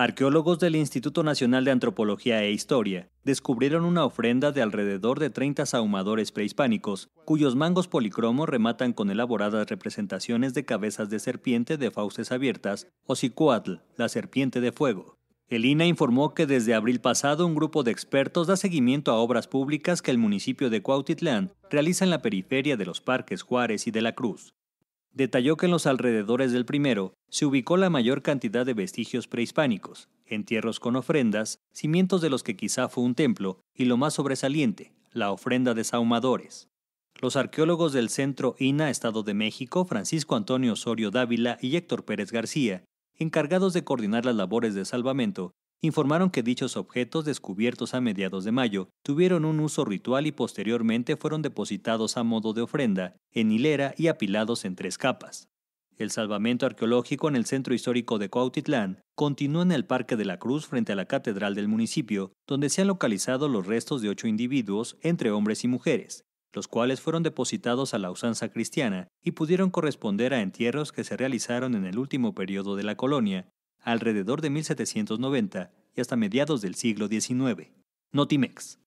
Arqueólogos del Instituto Nacional de Antropología e Historia descubrieron una ofrenda de alrededor de 30 sahumadores prehispánicos, cuyos mangos policromos rematan con elaboradas representaciones de cabezas de serpiente de fauces abiertas o cicuatl, la serpiente de fuego. El INA informó que desde abril pasado un grupo de expertos da seguimiento a obras públicas que el municipio de Cuautitlán realiza en la periferia de los parques Juárez y de la Cruz. Detalló que en los alrededores del primero se ubicó la mayor cantidad de vestigios prehispánicos, entierros con ofrendas, cimientos de los que quizá fue un templo, y lo más sobresaliente, la ofrenda de saumadores. Los arqueólogos del Centro INA Estado de México, Francisco Antonio Osorio Dávila y Héctor Pérez García, encargados de coordinar las labores de salvamento, informaron que dichos objetos descubiertos a mediados de mayo tuvieron un uso ritual y posteriormente fueron depositados a modo de ofrenda, en hilera y apilados en tres capas. El salvamento arqueológico en el centro histórico de Cuautitlán continúa en el Parque de la Cruz frente a la catedral del municipio, donde se han localizado los restos de ocho individuos, entre hombres y mujeres, los cuales fueron depositados a la usanza cristiana y pudieron corresponder a entierros que se realizaron en el último periodo de la colonia, alrededor de 1790 y hasta mediados del siglo XIX. Notimex.